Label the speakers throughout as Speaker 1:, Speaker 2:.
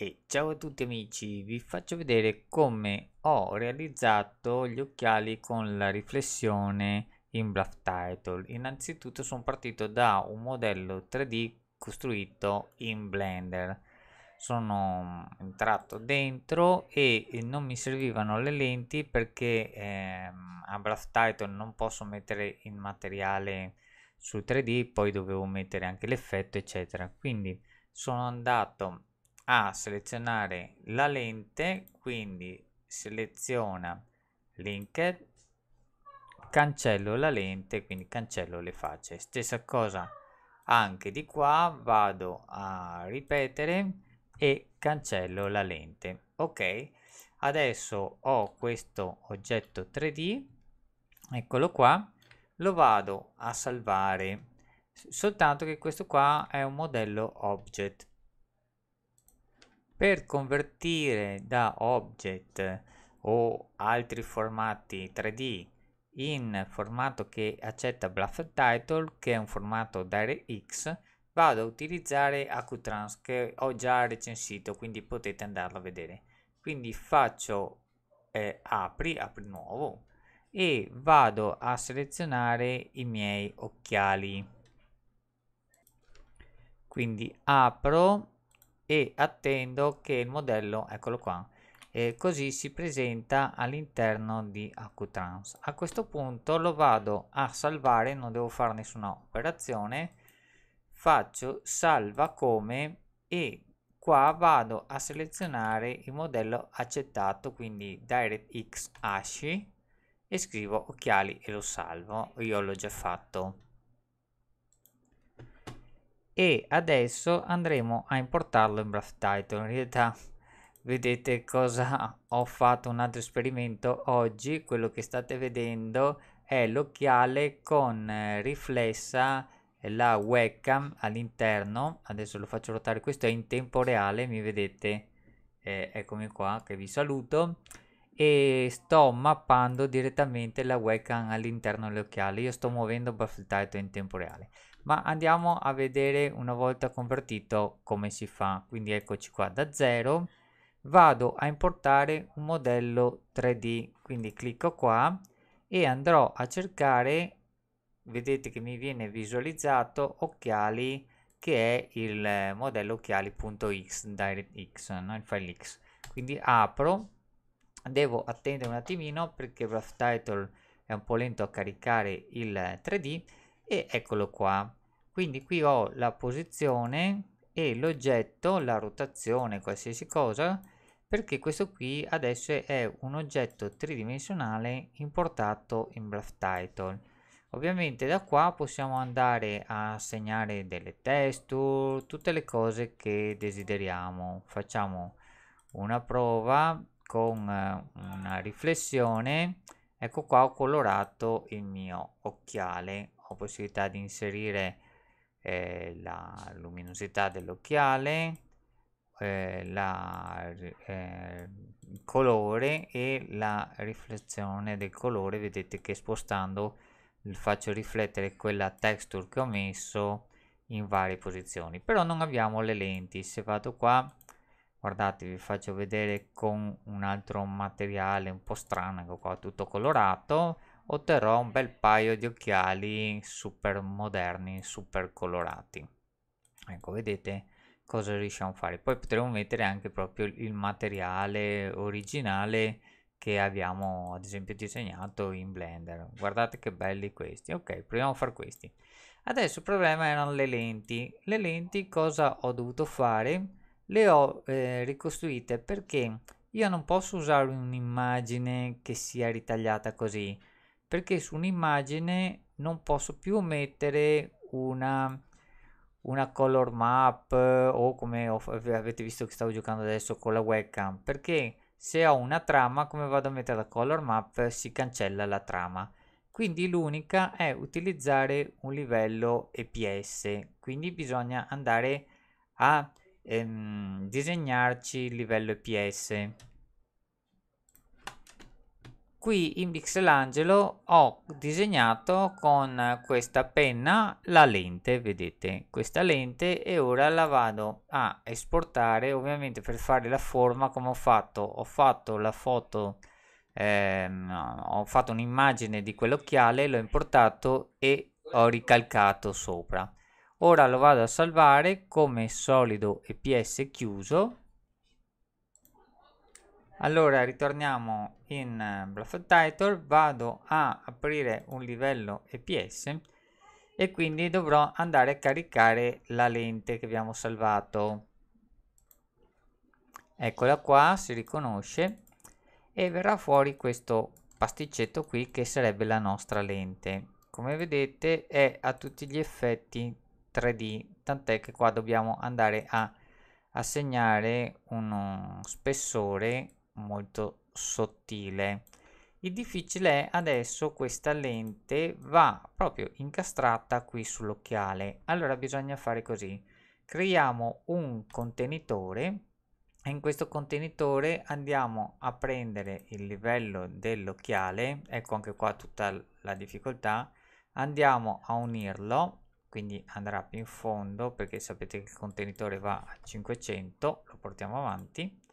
Speaker 1: E ciao a tutti amici, vi faccio vedere come ho realizzato gli occhiali con la riflessione in Bluff Title. Innanzitutto sono partito da un modello 3D costruito in Blender. Sono mm, entrato dentro e non mi servivano le lenti perché ehm, a Bluff Title non posso mettere il materiale su 3D, poi dovevo mettere anche l'effetto eccetera. Quindi sono andato a selezionare la lente, quindi seleziona linked, cancello la lente, quindi cancello le facce. Stessa cosa anche di qua, vado a ripetere e cancello la lente. Ok, adesso ho questo oggetto 3D, eccolo qua, lo vado a salvare, soltanto che questo qua è un modello object per convertire da object o altri formati 3D in formato che accetta Bluff Title che è un formato DirectX vado a utilizzare AcuTrans che ho già recensito quindi potete andarlo a vedere quindi faccio eh, apri, apri nuovo e vado a selezionare i miei occhiali quindi apro e attendo che il modello, eccolo qua, eh, così si presenta all'interno di Acutrans. A questo punto lo vado a salvare, non devo fare nessuna operazione, faccio salva come e qua vado a selezionare il modello accettato, quindi DirectX ASCII e scrivo occhiali e lo salvo, io l'ho già fatto e adesso andremo a importarlo in Brave Title in realtà vedete cosa ho fatto un altro esperimento oggi quello che state vedendo è l'occhiale con eh, riflessa eh, la webcam all'interno adesso lo faccio ruotare questo è in tempo reale mi vedete eh, eccomi qua che vi saluto e sto mappando direttamente la webcam all'interno dell'occhiale io sto muovendo Baffle Title in tempo reale ma andiamo a vedere una volta convertito come si fa quindi eccoci qua da zero vado a importare un modello 3D quindi clicco qua e andrò a cercare vedete che mi viene visualizzato occhiali che è il modello occhiali.x DirectX no? il file x quindi apro devo attendere un attimino perché rough title è un po' lento a caricare il 3D e eccolo qua quindi qui ho la posizione e l'oggetto, la rotazione, qualsiasi cosa, perché questo qui adesso è un oggetto tridimensionale importato in Brave Title. Ovviamente da qua possiamo andare a segnare delle texture, tutte le cose che desideriamo. Facciamo una prova con eh, una riflessione. Ecco qua ho colorato il mio occhiale. Ho possibilità di inserire eh, la luminosità dell'occhiale, eh, eh, il colore e la riflessione del colore. Vedete che spostando faccio riflettere quella texture che ho messo in varie posizioni però non abbiamo le lenti se vado qua guardate vi faccio vedere con un altro materiale un po' strano ecco qua tutto colorato otterrò un bel paio di occhiali super moderni, super colorati. Ecco, vedete cosa riusciamo a fare. Poi potremo mettere anche proprio il materiale originale che abbiamo ad esempio disegnato in Blender. Guardate che belli questi. Ok, proviamo a fare questi. Adesso il problema erano le lenti. Le lenti cosa ho dovuto fare? Le ho eh, ricostruite perché io non posso usare un'immagine che sia ritagliata così perché su un'immagine non posso più mettere una, una color map eh, o come ho, avete visto che stavo giocando adesso con la webcam perché se ho una trama come vado a mettere la color map si cancella la trama quindi l'unica è utilizzare un livello EPS quindi bisogna andare a ehm, disegnarci il livello EPS qui in Pixelangelo ho disegnato con questa penna la lente vedete questa lente e ora la vado a esportare ovviamente per fare la forma come ho fatto ho fatto la foto ehm, ho fatto un'immagine di quell'occhiale l'ho importato e ho ricalcato sopra ora lo vado a salvare come solido eps chiuso allora ritorniamo in Breath of Title vado a aprire un livello EPS e quindi dovrò andare a caricare la lente che abbiamo salvato eccola qua si riconosce e verrà fuori questo pasticcetto qui che sarebbe la nostra lente come vedete è a tutti gli effetti 3D tant'è che qua dobbiamo andare a assegnare uno spessore molto sottile. Il difficile è adesso questa lente va proprio incastrata qui sull'occhiale. Allora bisogna fare così. Creiamo un contenitore e in questo contenitore andiamo a prendere il livello dell'occhiale. Ecco anche qua tutta la difficoltà. Andiamo a unirlo, quindi andrà più in fondo perché sapete che il contenitore va a 500, lo portiamo avanti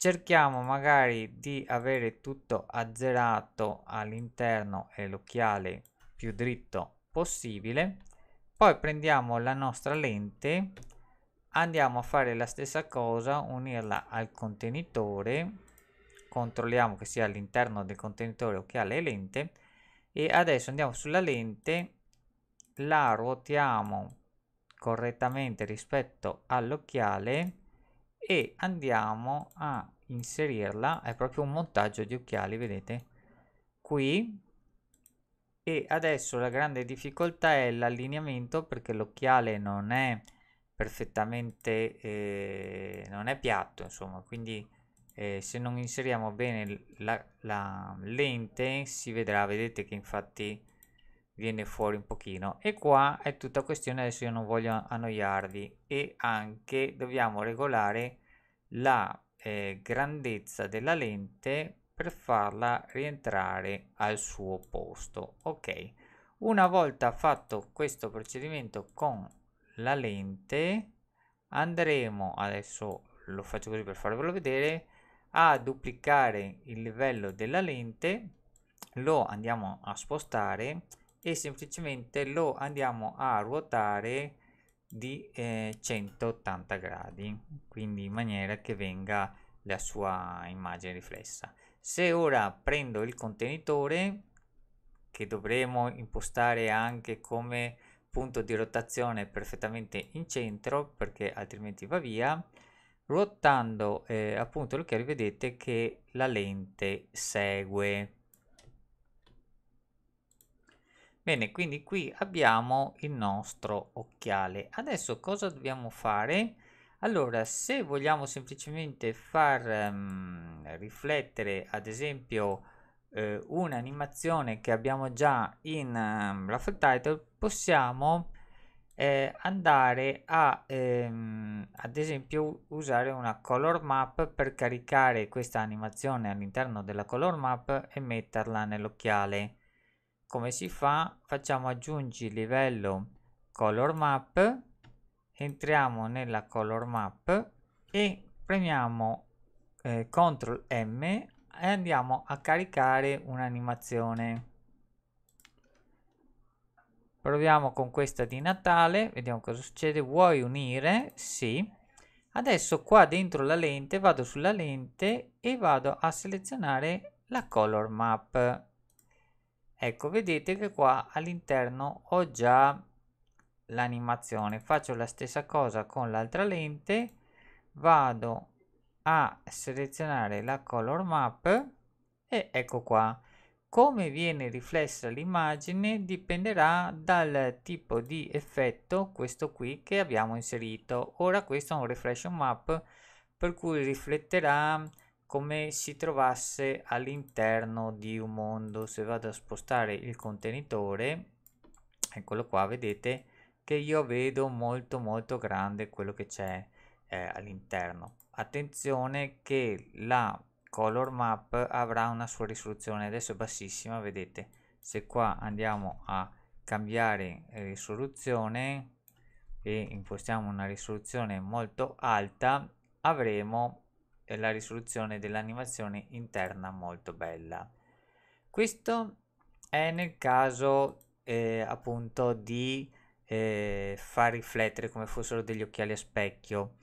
Speaker 1: cerchiamo magari di avere tutto azzerato all'interno e l'occhiale più dritto possibile poi prendiamo la nostra lente andiamo a fare la stessa cosa unirla al contenitore controlliamo che sia all'interno del contenitore occhiale e lente e adesso andiamo sulla lente la ruotiamo correttamente rispetto all'occhiale e andiamo a inserirla è proprio un montaggio di occhiali vedete qui e adesso la grande difficoltà è l'allineamento perché l'occhiale non è perfettamente eh, non è piatto insomma quindi eh, se non inseriamo bene la, la lente si vedrà vedete che infatti viene fuori un pochino e qua è tutta questione adesso io non voglio annoiarvi e anche dobbiamo regolare la eh, grandezza della lente per farla rientrare al suo posto ok una volta fatto questo procedimento con la lente andremo adesso lo faccio così per farvelo vedere a duplicare il livello della lente lo andiamo a spostare e semplicemente lo andiamo a ruotare di eh, 180 gradi quindi in maniera che venga la sua immagine riflessa se ora prendo il contenitore che dovremo impostare anche come punto di rotazione perfettamente in centro perché altrimenti va via ruotando eh, appunto l'occhiello vedete che la lente segue Bene, quindi qui abbiamo il nostro occhiale. Adesso cosa dobbiamo fare? Allora, se vogliamo semplicemente far um, riflettere, ad esempio, eh, un'animazione che abbiamo già in um, ehm, Raffle Title, possiamo eh, andare a, ehm, ad esempio, usare una color map per caricare questa animazione all'interno della color map e metterla nell'occhiale come si fa? Facciamo aggiungi livello color map, entriamo nella color map e premiamo eh, CTRL M e andiamo a caricare un'animazione. Proviamo con questa di Natale, vediamo cosa succede. Vuoi unire? Sì. Adesso qua dentro la lente vado sulla lente e vado a selezionare la color map ecco vedete che qua all'interno ho già l'animazione faccio la stessa cosa con l'altra lente vado a selezionare la color map e ecco qua come viene riflessa l'immagine dipenderà dal tipo di effetto questo qui che abbiamo inserito ora questo è un reflection map per cui rifletterà come si trovasse all'interno di un mondo se vado a spostare il contenitore eccolo qua vedete che io vedo molto molto grande quello che c'è eh, all'interno attenzione che la color map avrà una sua risoluzione adesso è bassissima vedete se qua andiamo a cambiare eh, risoluzione e impostiamo una risoluzione molto alta avremo e la risoluzione dell'animazione interna molto bella. Questo è nel caso eh, appunto di eh, far riflettere come fossero degli occhiali a specchio.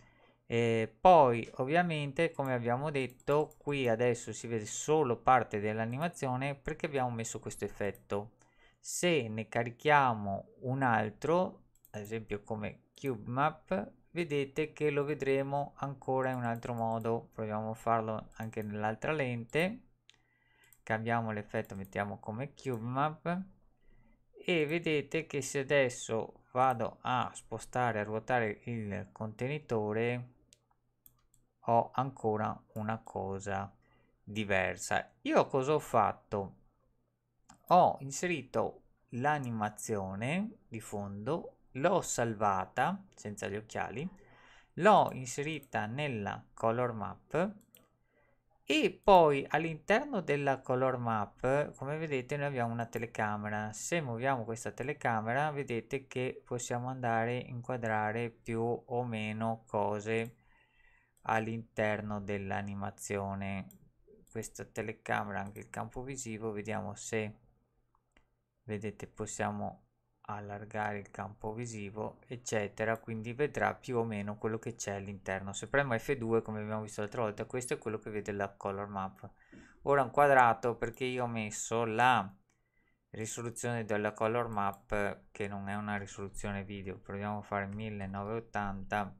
Speaker 1: E poi ovviamente come abbiamo detto qui adesso si vede solo parte dell'animazione perché abbiamo messo questo effetto. Se ne carichiamo un altro, ad esempio come cube map vedete che lo vedremo ancora in un altro modo proviamo a farlo anche nell'altra lente cambiamo l'effetto mettiamo come cube map e vedete che se adesso vado a spostare a ruotare il contenitore ho ancora una cosa diversa io cosa ho fatto ho inserito l'animazione di fondo l'ho salvata senza gli occhiali, l'ho inserita nella color map e poi all'interno della color map come vedete noi abbiamo una telecamera se muoviamo questa telecamera vedete che possiamo andare a inquadrare più o meno cose all'interno dell'animazione questa telecamera anche il campo visivo vediamo se vedete possiamo allargare il campo visivo eccetera quindi vedrà più o meno quello che c'è all'interno se premo F2 come abbiamo visto l'altra volta questo è quello che vede la color map ora un quadrato perché io ho messo la risoluzione della color map che non è una risoluzione video proviamo a fare 1980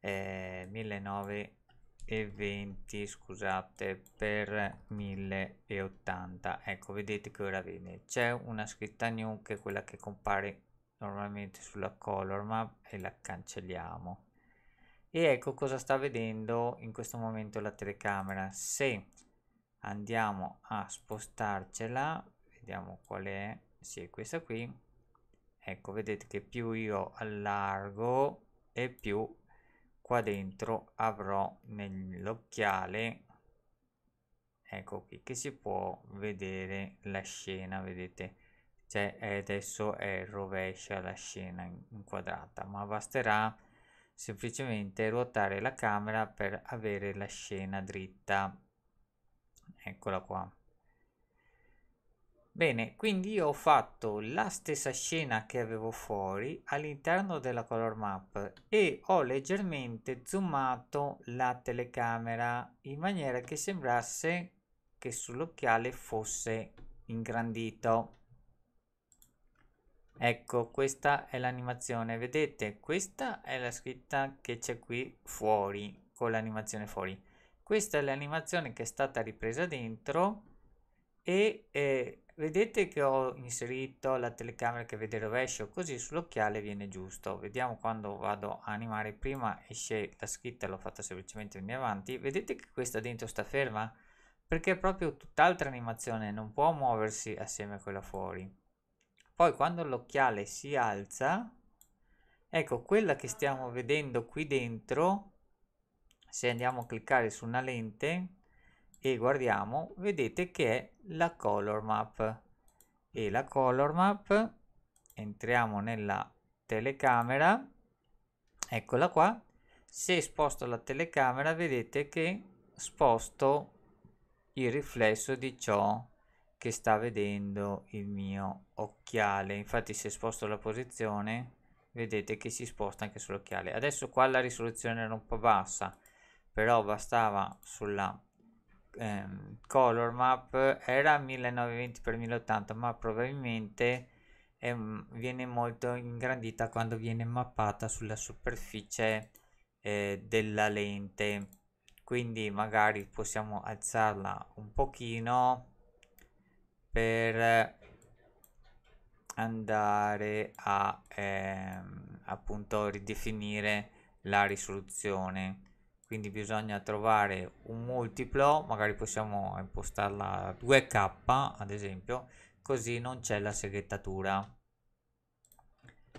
Speaker 1: eh, 1980 e 20 scusate per 1080 ecco vedete che ora viene c'è una scritta new che è quella che compare normalmente sulla color map e la cancelliamo e ecco cosa sta vedendo in questo momento la telecamera se andiamo a spostarcela vediamo qual è si sì questa qui ecco vedete che più io allargo e più qua dentro avrò nell'occhiale ecco qui che si può vedere la scena vedete cioè eh, adesso è rovescia la scena inquadrata ma basterà semplicemente ruotare la camera per avere la scena dritta eccola qua Bene, quindi io ho fatto la stessa scena che avevo fuori all'interno della color map e ho leggermente zoomato la telecamera in maniera che sembrasse che sull'occhiale fosse ingrandito. Ecco, questa è l'animazione, vedete? Questa è la scritta che c'è qui fuori, con l'animazione fuori. Questa è l'animazione che è stata ripresa dentro e... Eh, vedete che ho inserito la telecamera che vede il rovescio così sull'occhiale viene giusto vediamo quando vado a animare prima esce la scritta l'ho fatta semplicemente in avanti vedete che questa dentro sta ferma perché è proprio tutt'altra animazione non può muoversi assieme a quella fuori poi quando l'occhiale si alza ecco quella che stiamo vedendo qui dentro se andiamo a cliccare su una lente e guardiamo vedete che è la color map e la color map entriamo nella telecamera eccola qua se sposto la telecamera vedete che sposto il riflesso di ciò che sta vedendo il mio occhiale infatti se sposto la posizione vedete che si sposta anche sull'occhiale adesso qua la risoluzione era un po' bassa però bastava sulla ehm, color map era 1920x1080 ma probabilmente ehm, viene molto ingrandita quando viene mappata sulla superficie eh, della lente quindi magari possiamo alzarla un pochino per andare a ehm, appunto ridefinire la risoluzione quindi bisogna trovare un multiplo magari possiamo impostarla 2k ad esempio così non c'è la seghettatura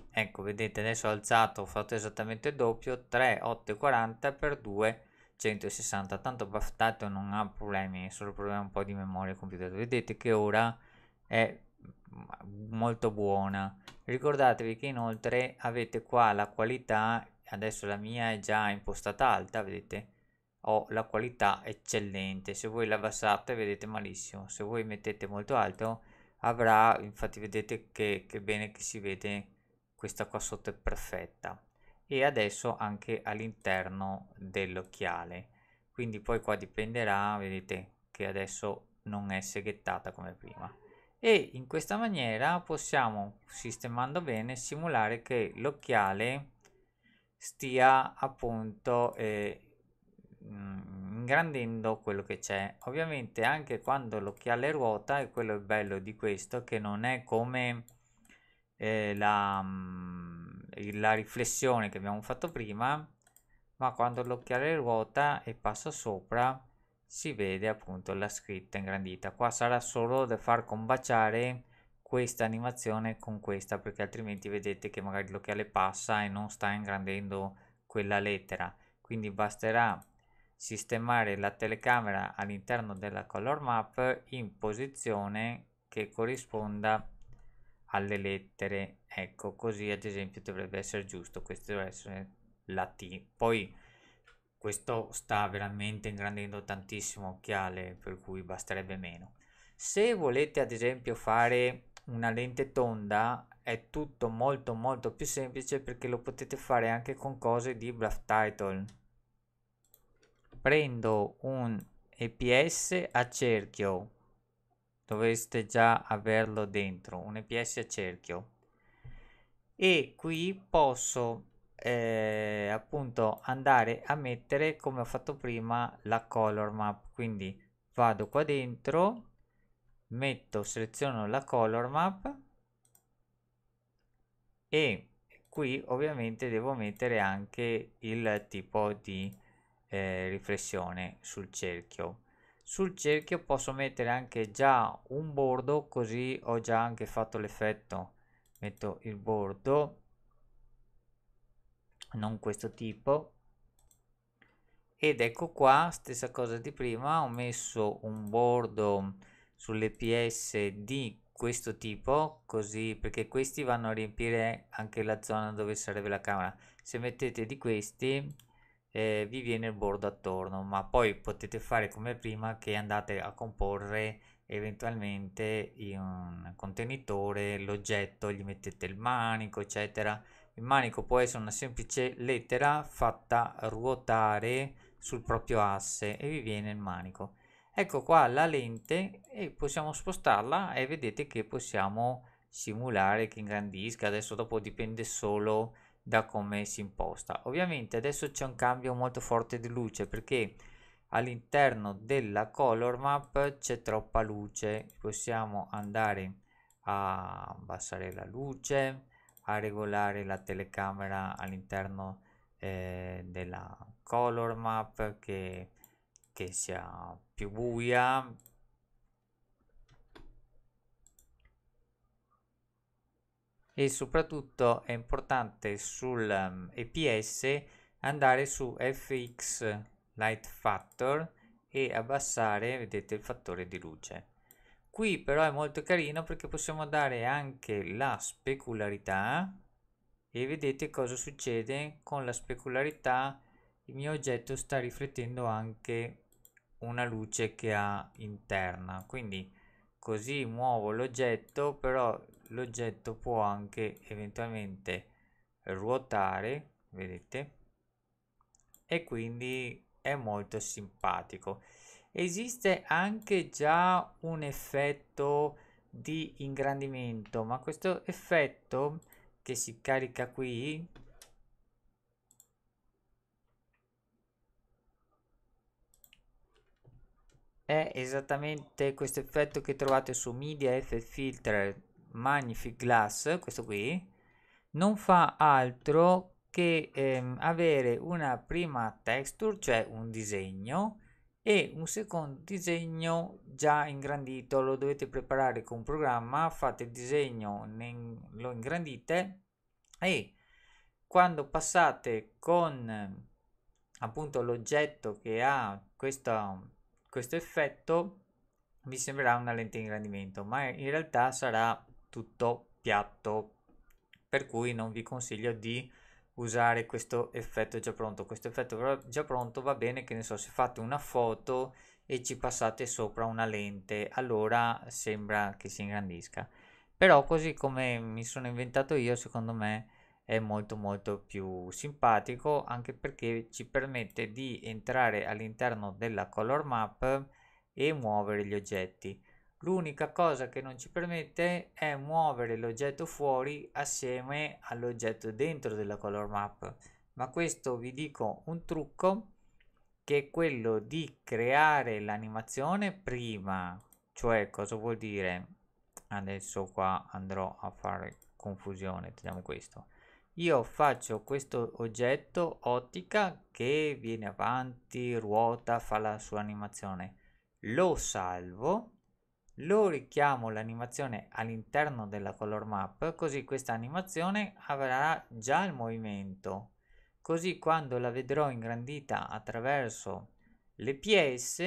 Speaker 1: ecco vedete adesso ho alzato ho fatto esattamente il doppio 3 8 40 per 2 160 tanto baftato non ha problemi è solo problema un po' di memoria computer vedete che ora è mm, molto buona ricordatevi che inoltre avete qua la qualità adesso la mia è già impostata alta vedete ho la qualità eccellente se voi la abbassate vedete malissimo se voi mettete molto alto avrà infatti vedete che, che bene che si vede questa qua sotto è perfetta e adesso anche all'interno dell'occhiale quindi poi qua dipenderà vedete che adesso non è seghettata come prima e in questa maniera possiamo sistemando bene simulare che l'occhiale stia appunto eh, ingrandendo quello che c'è ovviamente anche quando l'occhiale ruota e quello è bello di questo che non è come eh, la, mm, la riflessione che abbiamo fatto prima ma quando l'occhiale ruota e passa sopra si vede appunto la scritta ingrandita qua sarà solo da far combaciare questa animazione con questa perché altrimenti vedete che magari l'occhiale passa e non sta ingrandendo quella lettera quindi basterà sistemare la telecamera all'interno della color map in posizione che corrisponda alle lettere ecco così ad esempio dovrebbe essere giusto questo deve essere la T poi questo sta veramente ingrandendo tantissimo occhiale per cui basterebbe meno se volete ad esempio fare una lente tonda è tutto molto molto più semplice perché lo potete fare anche con cose di bluff title prendo un EPS a cerchio dovreste già averlo dentro un EPS a cerchio e qui posso eh, appunto andare a mettere come ho fatto prima la color map quindi vado qua dentro metto, seleziono la color map e qui ovviamente devo mettere anche il tipo di eh, riflessione sul cerchio sul cerchio posso mettere anche già un bordo così ho già anche fatto l'effetto metto il bordo non questo tipo ed ecco qua stessa cosa di prima ho messo un bordo sulle PS di questo tipo così perché questi vanno a riempire anche la zona dove sarebbe la camera se mettete di questi eh, vi viene il bordo attorno ma poi potete fare come prima che andate a comporre eventualmente in un contenitore l'oggetto gli mettete il manico eccetera il manico può essere una semplice lettera fatta ruotare sul proprio asse e vi viene il manico ecco qua la lente e possiamo spostarla e vedete che possiamo simulare che ingrandisca adesso dopo dipende solo da come si imposta ovviamente adesso c'è un cambio molto forte di luce perché all'interno della color map c'è troppa luce possiamo andare a abbassare la luce a regolare la telecamera all'interno eh, della color map che, che sia più buia e soprattutto è importante sul um, EPS andare su FX Light Factor e abbassare vedete il fattore di luce qui però è molto carino perché possiamo dare anche la specularità e vedete cosa succede con la specularità il mio oggetto sta riflettendo anche una luce che ha interna quindi così muovo l'oggetto però l'oggetto può anche eventualmente ruotare vedete e quindi è molto simpatico esiste anche già un effetto di ingrandimento ma questo effetto che si carica qui è esattamente questo effetto che trovate su Media F Filter Magnific Glass, questo qui, non fa altro che ehm, avere una prima texture, cioè un disegno, e un secondo disegno già ingrandito, lo dovete preparare con un programma, fate il disegno, lo ingrandite e quando passate con appunto l'oggetto che ha questo questo effetto vi sembrerà una lente di ingrandimento ma in realtà sarà tutto piatto per cui non vi consiglio di usare questo effetto già pronto questo effetto già pronto va bene che ne so se fate una foto e ci passate sopra una lente allora sembra che si ingrandisca però così come mi sono inventato io secondo me è molto molto più simpatico anche perché ci permette di entrare all'interno della color map e muovere gli oggetti l'unica cosa che non ci permette è muovere l'oggetto fuori assieme all'oggetto dentro della color map ma questo vi dico un trucco che è quello di creare l'animazione prima cioè cosa vuol dire adesso qua andrò a fare confusione teniamo questo io faccio questo oggetto ottica che viene avanti, ruota, fa la sua animazione. Lo salvo, lo richiamo l'animazione all'interno della color map, così questa animazione avrà già il movimento. Così quando la vedrò ingrandita attraverso le PS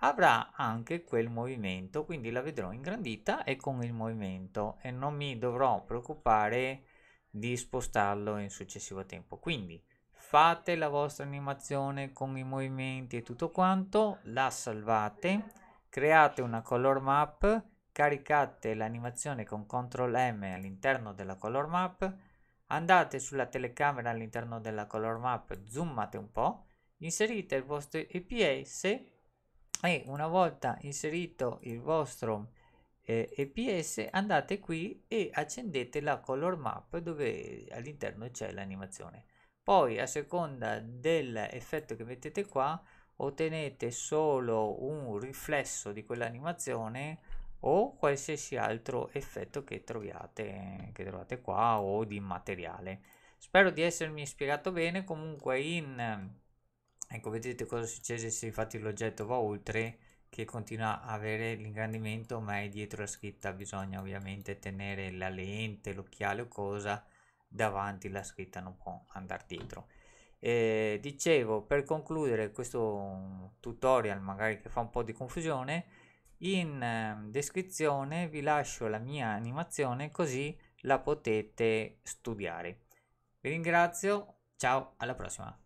Speaker 1: avrà anche quel movimento, quindi la vedrò ingrandita e con il movimento e non mi dovrò preoccupare di spostarlo in successivo tempo. Quindi fate la vostra animazione con i movimenti e tutto quanto, la salvate, create una color map, caricate l'animazione con CTRL M all'interno della color map, andate sulla telecamera all'interno della color map, zoomate un po', inserite il vostro EPS e una volta inserito il vostro eh, EPS andate qui e accendete la color map dove all'interno c'è l'animazione poi a seconda dell'effetto che mettete qua ottenete solo un riflesso di quell'animazione o qualsiasi altro effetto che troviate che trovate qua o di materiale spero di essermi spiegato bene comunque in ecco vedete cosa succede se infatti l'oggetto va oltre che continua a avere l'ingrandimento ma è dietro la scritta bisogna ovviamente tenere la lente l'occhiale o cosa davanti la scritta non può andare dietro e dicevo per concludere questo tutorial magari che fa un po' di confusione in ehm, descrizione vi lascio la mia animazione così la potete studiare vi ringrazio ciao alla prossima